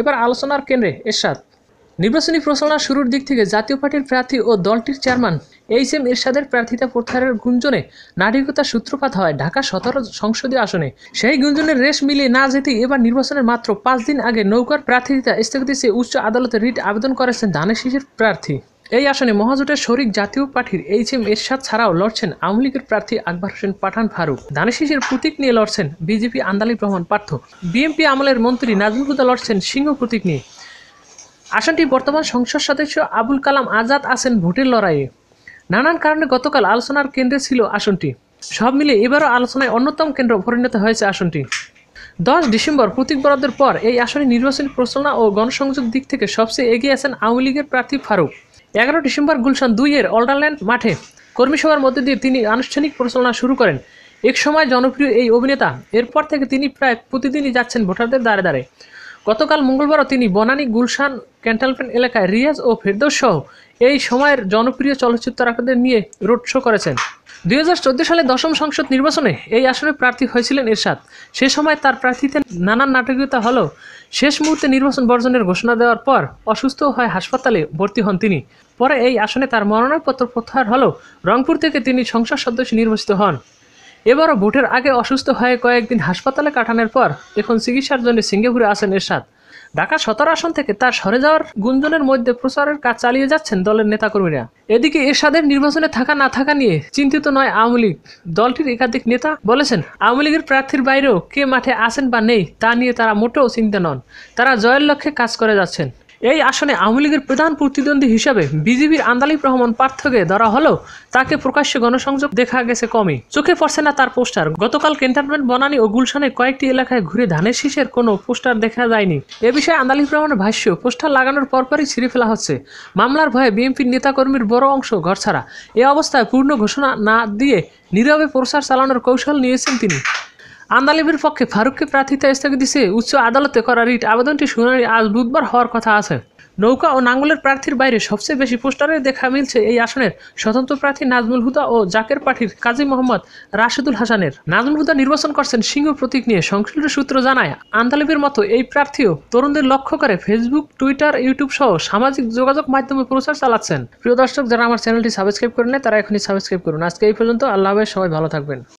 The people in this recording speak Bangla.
এবার আলোচনার কেন্দ্রে এরশাদ নির্বাচনী প্রচারণা শুরুর দিক থেকে জাতীয় পার্টির প্রার্থী ও দলটির চেয়ারম্যান এইচ এম এরশাদের প্রার্থিতা প্রত্যাহারের গুঞ্জনে নাটিকতার সূত্রপাত হয় ঢাকা সতেরো সংসদীয় আসনে সেই গুঞ্জনের রেশ মিলিয়ে না যেতে এবার নির্বাচনের মাত্র পাঁচ দিন আগে নৌকার প্রার্থিতা স্থগিত উচ্চ আদালতে রিট আবেদন করেছেন ধানে শীষের প্রার্থী এই আসনে মহাজোটের শরিক জাতীয় পার্টির এইচ এম এরশাদ ছাড়াও লড়ছেন আওয়ামী লীগের প্রার্থী আকবর হোসেন পাঠান ফারুক ধানেশিসের প্রতীক নিয়ে লড়ছেন বিজেপি আন্দালি রহমান পার্থ বিএনপি আমলের মন্ত্রী নাজমুল হুদা লড়ছেন সিংহ প্রতীক নিয়ে আসনটি বর্তমান সংসদ সদস্য আবুল কালাম আজাদ আছেন ভোটের লড়াইয়ে নানান কারণে গতকাল আলোচনার কেন্দ্রে ছিল আসনটি সব মিলে এবারও আলোচনায় অন্যতম কেন্দ্র পরিণত হয়েছে আসনটি দশ ডিসেম্বর প্রতীক বরাদ্দের পর এই আসনে নির্বাচনী প্রচারণা ও গণসংযোগ দিক থেকে সবচেয়ে এগিয়ে আছেন আওয়ামী লীগের প্রার্থী ফারুক এগারো ডিসেম্বর গুলশান দুইয়ের অল্ডারল্যান্ড মাঠে কর্মী সভার মধ্য দিয়ে তিনি আনুষ্ঠানিক পরিচালনা শুরু করেন এক সময় জনপ্রিয় এই অভিনেতা এরপর থেকে তিনি প্রায় প্রতিদিনই যাচ্ছেন ভোটারদের দ্বারে দ্বারে গতকাল মঙ্গলবারও তিনি বনানী গুলশান ক্যান্টালপেন্ট এলাকায় রিয়াজ ও ফেরদৌস সহ এই সময়ের জনপ্রিয় চলচ্চিত্রাকারদের নিয়ে রোড শো করেছেন দুই সালে দশম সংসদ নির্বাচনে এই আসনে প্রার্থী হয়েছিলেন এরশাদ সে সময় তার প্রার্থীতে নানান নাটকীয়তা হলেও শেষ মুহূর্তে নির্বাচন বর্জনের ঘোষণা দেওয়ার পর অসুস্থ হয় হাসপাতালে ভর্তি হন তিনি পরে এই আসনে তার মনোনয়নপত্র প্রত্যাহার হলেও রংপুর থেকে তিনি সংসদ সদস্য নির্বাচিত হন এবারও ভোটের আগে অসুস্থ হয়ে কয়েকদিন হাসপাতালে কাটানোর পর এখন চিকিৎসার জন্য সিঙ্গাপুরে আসেন এরশাদ ঢাকা সতেরো আসন থেকে তার সরে যাওয়ার গুঞ্জনের মধ্যে প্রচারের কাজ চালিয়ে যাচ্ছেন দলের নেতাকর্মীরা এদিকে এরশাদের নির্বাচনে থাকা না থাকা নিয়ে চিন্তিত নয় আওয়ামী লীগ দলটির একাধিক নেতা বলেছেন আওয়ামী লীগের প্রার্থীর বাইরেও কে মাঠে আসেন বা নেই তা নিয়ে তারা মোটেও চিন্তা নন তারা জয়ের লক্ষ্যে কাজ করে যাচ্ছেন এই আসনে আওয়ামী লীগের প্রধান প্রতিদ্বন্দ্বী হিসাবে বিজেপির আন্দালিব রহমান পার্থকে ধরা হলো তাকে প্রকাশ্যে গণসংযোগ দেখা গেছে কমই চোখে পড়ছে না তার পোস্টার গতকাল ক্যান্টনমেন্ট বনানী ও গুলশানের কয়েকটি এলাকায় ঘুরে ধানের শীষের কোনো পোস্টার দেখা যায়নি এ বিষয়ে আন্দালিব রহমানের ভাষ্য পোস্টার লাগানোর পরপরই ছিঁড়ে ফেলা হচ্ছে মামলার ভয়ে বিএনপির নেতাকর্মীর বড় অংশ ঘরছাড়া এ অবস্থায় পূর্ণ ঘোষণা না দিয়ে নীরবে প্রচার চালানোর কৌশল নিয়েছেন তিনি আন্দালিবির পক্ষে ফারুককে প্রার্থিতা স্থগিত দিছে উচ্চ আদালতে করা রিট আবেদনটি শুনানি আজ বুধবার হওয়ার কথা আছে নৌকা ও নাঙ্গুলের প্রার্থীর বাইরে সবচেয়ে বেশি পোস্টারে দেখা মিলছে এই আসনের স্বতন্ত্র প্রার্থী নাজমুল হুদা ও জাকের পার্টির কাজী মোহাম্মদ রাশেদুল হাসানের নাজমুল হুদা নির্বাচন করছেন সিংহ প্রতীক নিয়ে সংশ্লিষ্ট সূত্র জানায় আন্দালিবির মতো এই প্রার্থীও তরুণদের লক্ষ্য করে ফেসবুক টুইটার ইউটিউব সহ সামাজিক যোগাযোগ মাধ্যমে প্রচার চালাচ্ছেন প্রিয় দর্শক যারা আমার চ্যানেলটি সাবস্ক্রাইব করে নেয় তারা এখনই সাবস্ক্রাইব করুন আজকে এই পর্যন্ত আল্লাহ সবাই ভালো থাকবেন